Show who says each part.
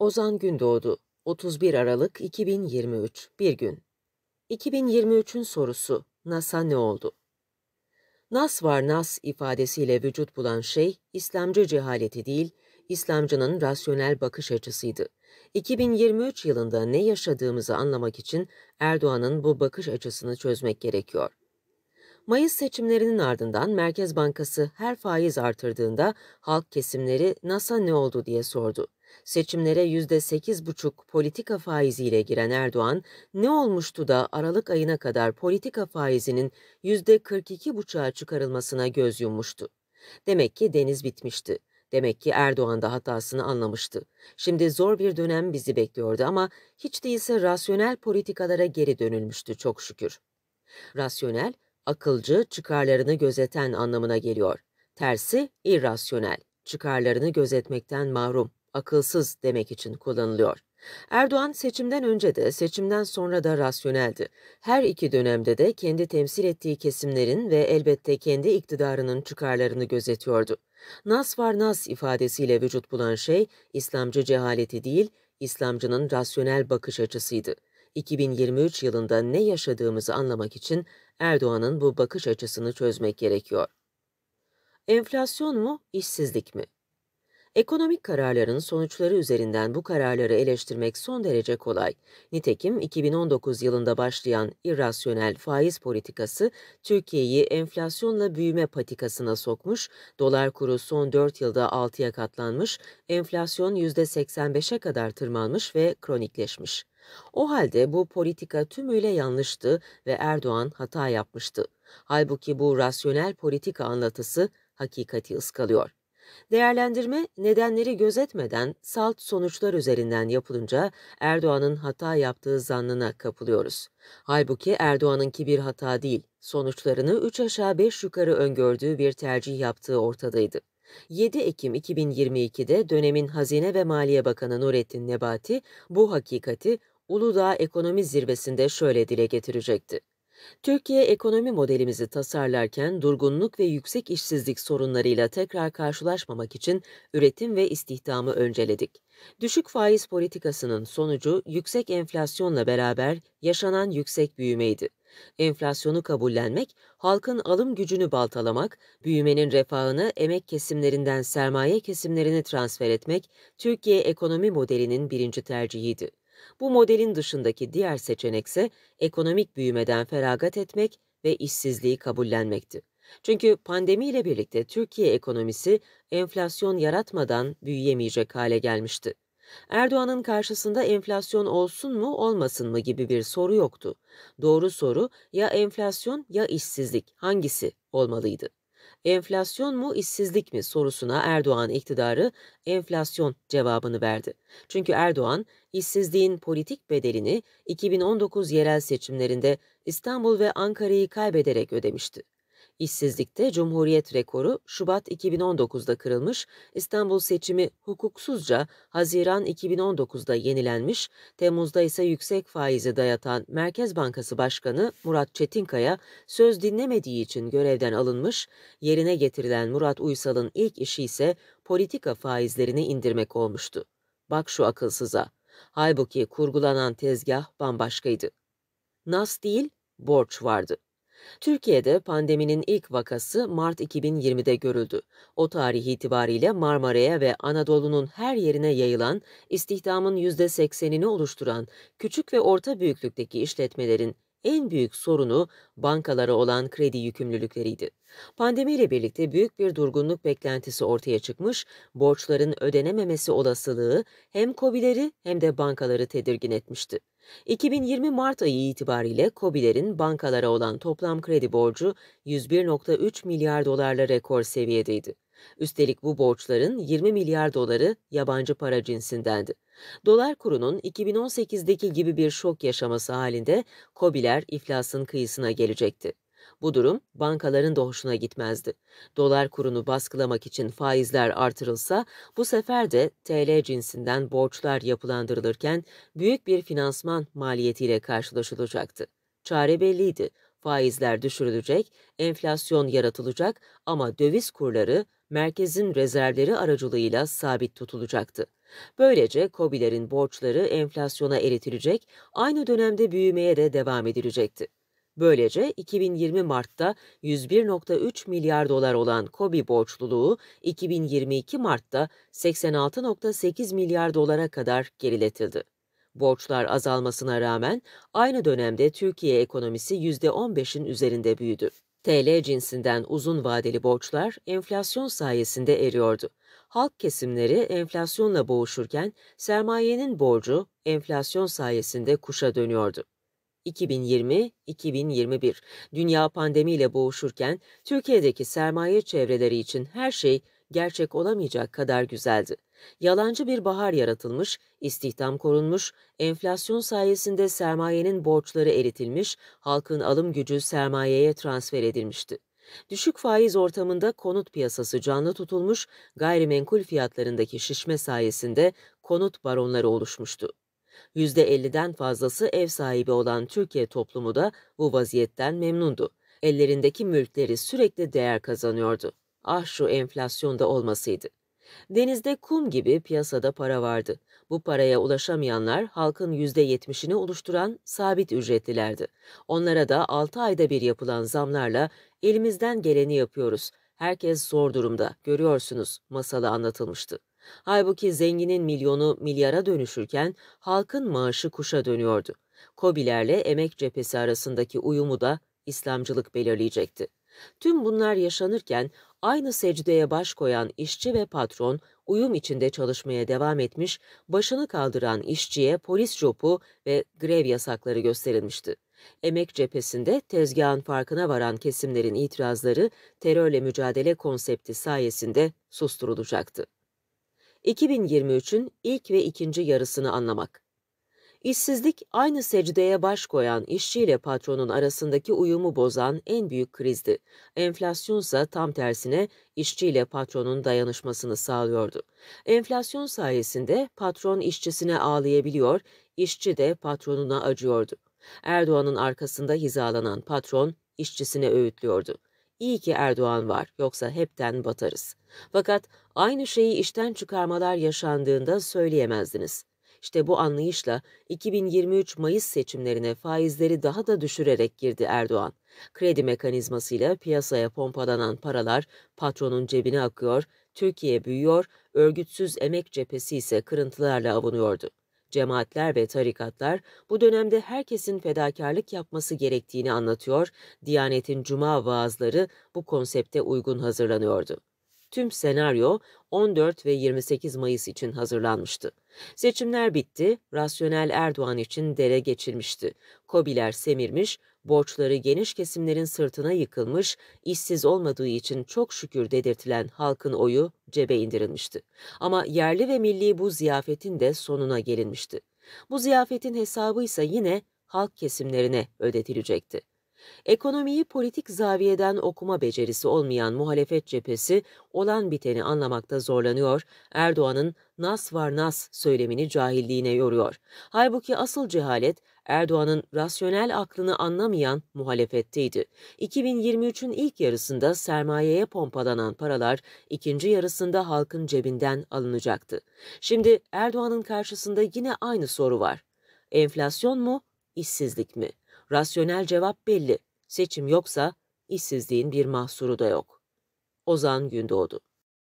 Speaker 1: Ozan Gündoğdu 31 Aralık 2023 Bir gün 2023'ün sorusu NASA ne oldu? Nas var nas ifadesiyle vücut bulan şey İslamcı cehaleti değil, İslamcının rasyonel bakış açısıydı. 2023 yılında ne yaşadığımızı anlamak için Erdoğan'ın bu bakış açısını çözmek gerekiyor. Mayıs seçimlerinin ardından Merkez Bankası her faiz artırdığında halk kesimleri NASA ne oldu diye sordu. Seçimlere %8,5 politika faiziyle giren Erdoğan, ne olmuştu da Aralık ayına kadar politika faizinin %42,5'a çıkarılmasına göz yummuştu. Demek ki deniz bitmişti. Demek ki Erdoğan da hatasını anlamıştı. Şimdi zor bir dönem bizi bekliyordu ama hiç değilse rasyonel politikalara geri dönülmüştü çok şükür. Rasyonel, akılcı, çıkarlarını gözeten anlamına geliyor. Tersi irrasyonel, çıkarlarını gözetmekten mahrum akılsız demek için kullanılıyor. Erdoğan seçimden önce de seçimden sonra da rasyoneldi. Her iki dönemde de kendi temsil ettiği kesimlerin ve elbette kendi iktidarının çıkarlarını gözetiyordu. Nas var nas ifadesiyle vücut bulan şey İslamcı cehaleti değil, İslamcının rasyonel bakış açısıydı. 2023 yılında ne yaşadığımızı anlamak için Erdoğan'ın bu bakış açısını çözmek gerekiyor. Enflasyon mu, işsizlik mi? Ekonomik kararların sonuçları üzerinden bu kararları eleştirmek son derece kolay. Nitekim 2019 yılında başlayan irrasyonel faiz politikası Türkiye'yi enflasyonla büyüme patikasına sokmuş, dolar kuru son 4 yılda 6'ya katlanmış, enflasyon %85'e kadar tırmanmış ve kronikleşmiş. O halde bu politika tümüyle yanlıştı ve Erdoğan hata yapmıştı. Halbuki bu rasyonel politika anlatısı hakikati ıskalıyor. Değerlendirme nedenleri gözetmeden salt sonuçlar üzerinden yapılınca Erdoğan'ın hata yaptığı zannına kapılıyoruz. Halbuki Erdoğan'ınki bir hata değil, sonuçlarını 3 aşağı 5 yukarı öngördüğü bir tercih yaptığı ortadaydı. 7 Ekim 2022'de dönemin Hazine ve Maliye Bakanı Nurettin Nebati bu hakikati Uludağ Ekonomi Zirvesi'nde şöyle dile getirecekti. Türkiye ekonomi modelimizi tasarlarken durgunluk ve yüksek işsizlik sorunlarıyla tekrar karşılaşmamak için üretim ve istihdamı önceledik. Düşük faiz politikasının sonucu yüksek enflasyonla beraber yaşanan yüksek büyümeydi. Enflasyonu kabullenmek, halkın alım gücünü baltalamak, büyümenin refahını emek kesimlerinden sermaye kesimlerine transfer etmek Türkiye ekonomi modelinin birinci tercihiydi. Bu modelin dışındaki diğer seçenekse ekonomik büyümeden feragat etmek ve işsizliği kabullenmekti. Çünkü pandemiyle birlikte Türkiye ekonomisi enflasyon yaratmadan büyüyemeyecek hale gelmişti. Erdoğan'ın karşısında enflasyon olsun mu olmasın mı gibi bir soru yoktu. Doğru soru ya enflasyon ya işsizlik hangisi olmalıydı? Enflasyon mu işsizlik mi sorusuna Erdoğan iktidarı enflasyon cevabını verdi. Çünkü Erdoğan işsizliğin politik bedelini 2019 yerel seçimlerinde İstanbul ve Ankara'yı kaybederek ödemişti. İşsizlikte Cumhuriyet rekoru Şubat 2019'da kırılmış, İstanbul seçimi hukuksuzca Haziran 2019'da yenilenmiş, Temmuz'da ise yüksek faizi dayatan Merkez Bankası Başkanı Murat Çetinkaya söz dinlemediği için görevden alınmış, yerine getirilen Murat Uysal'ın ilk işi ise politika faizlerini indirmek olmuştu. Bak şu akılsıza. Halbuki kurgulanan tezgah bambaşkaydı. Nas değil, borç vardı. Türkiye'de pandeminin ilk vakası Mart 2020'de görüldü. O tarih itibariyle Marmara'ya ve Anadolu'nun her yerine yayılan, istihdamın %80'ini oluşturan küçük ve orta büyüklükteki işletmelerin en büyük sorunu bankalara olan kredi yükümlülükleriydi. Pandemiyle birlikte büyük bir durgunluk beklentisi ortaya çıkmış, borçların ödenememesi olasılığı hem COBİ'leri hem de bankaları tedirgin etmişti. 2020 Mart ayı itibariyle COBİ'lerin bankalara olan toplam kredi borcu 101.3 milyar dolarla rekor seviyedeydi. Üstelik bu borçların 20 milyar doları yabancı para cinsindendi. Dolar kurunun 2018'deki gibi bir şok yaşaması halinde Kobiler iflasın kıyısına gelecekti. Bu durum bankaların da hoşuna gitmezdi. Dolar kurunu baskılamak için faizler artırılsa bu sefer de TL cinsinden borçlar yapılandırılırken büyük bir finansman maliyetiyle karşılaşılacaktı. Çare belliydi. Faizler düşürülecek, enflasyon yaratılacak ama döviz kurları merkezin rezervleri aracılığıyla sabit tutulacaktı. Böylece COBİ'lerin borçları enflasyona eritilecek, aynı dönemde büyümeye de devam edilecekti. Böylece 2020 Mart'ta 101.3 milyar dolar olan COBİ borçluluğu 2022 Mart'ta 86.8 milyar dolara kadar geriletildi. Borçlar azalmasına rağmen aynı dönemde Türkiye ekonomisi %15'in üzerinde büyüdü. TL cinsinden uzun vadeli borçlar enflasyon sayesinde eriyordu. Halk kesimleri enflasyonla boğuşurken sermayenin borcu enflasyon sayesinde kuşa dönüyordu. 2020-2021 dünya pandemiyle boğuşurken Türkiye'deki sermaye çevreleri için her şey gerçek olamayacak kadar güzeldi. Yalancı bir bahar yaratılmış, istihdam korunmuş, enflasyon sayesinde sermayenin borçları eritilmiş, halkın alım gücü sermayeye transfer edilmişti. Düşük faiz ortamında konut piyasası canlı tutulmuş, gayrimenkul fiyatlarındaki şişme sayesinde konut baronları oluşmuştu. %50'den fazlası ev sahibi olan Türkiye toplumu da bu vaziyetten memnundu. Ellerindeki mülkleri sürekli değer kazanıyordu. Ah şu enflasyonda olmasıydı. Denizde kum gibi piyasada para vardı. Bu paraya ulaşamayanlar halkın %70'ini oluşturan sabit ücretlilerdi. Onlara da 6 ayda bir yapılan zamlarla elimizden geleni yapıyoruz. Herkes zor durumda, görüyorsunuz masalı anlatılmıştı. Halbuki zenginin milyonu milyara dönüşürken halkın maaşı kuşa dönüyordu. Kobilerle emek cephesi arasındaki uyumu da İslamcılık belirleyecekti. Tüm bunlar yaşanırken aynı secdeye baş koyan işçi ve patron uyum içinde çalışmaya devam etmiş, başını kaldıran işçiye polis jopu ve grev yasakları gösterilmişti. Emek cephesinde tezgahın farkına varan kesimlerin itirazları terörle mücadele konsepti sayesinde susturulacaktı. 2023'ün ilk ve ikinci yarısını anlamak İşsizlik aynı secdeye baş koyan işçiyle patronun arasındaki uyumu bozan en büyük krizdi. Enflasyonsa tam tersine işçiyle patronun dayanışmasını sağlıyordu. Enflasyon sayesinde patron işçisine ağlayabiliyor, işçi de patronuna acıyordu. Erdoğan'ın arkasında hizalanan patron işçisine öğütlüyordu. İyi ki Erdoğan var, yoksa hepten batarız. Fakat aynı şeyi işten çıkarmalar yaşandığında söyleyemezdiniz. İşte bu anlayışla 2023 Mayıs seçimlerine faizleri daha da düşürerek girdi Erdoğan. Kredi mekanizmasıyla piyasaya pompalanan paralar patronun cebine akıyor, Türkiye büyüyor, örgütsüz emek cephesi ise kırıntılarla avunuyordu. Cemaatler ve tarikatlar bu dönemde herkesin fedakarlık yapması gerektiğini anlatıyor, Diyanet'in cuma vaazları bu konsepte uygun hazırlanıyordu tüm senaryo 14 ve 28 Mayıs için hazırlanmıştı. Seçimler bitti, rasyonel Erdoğan için dere geçilmişti. Kobiler semirmiş, borçları geniş kesimlerin sırtına yıkılmış, işsiz olmadığı için çok şükür dedirtilen halkın oyu cebe indirilmişti. Ama yerli ve milli bu ziyafetin de sonuna gelinmişti. Bu ziyafetin hesabı ise yine halk kesimlerine ödetilecekti. Ekonomiyi politik zaviyeden okuma becerisi olmayan muhalefet cephesi olan biteni anlamakta zorlanıyor, Erdoğan'ın nas var nas söylemini cahilliğine yoruyor. Halbuki asıl cehalet Erdoğan'ın rasyonel aklını anlamayan muhalefetteydi. 2023'ün ilk yarısında sermayeye pompalanan paralar ikinci yarısında halkın cebinden alınacaktı. Şimdi Erdoğan'ın karşısında yine aynı soru var. Enflasyon mu, işsizlik mi? Rasyonel cevap belli. Seçim yoksa işsizliğin bir mahsuru da yok. Ozan Gündoğdu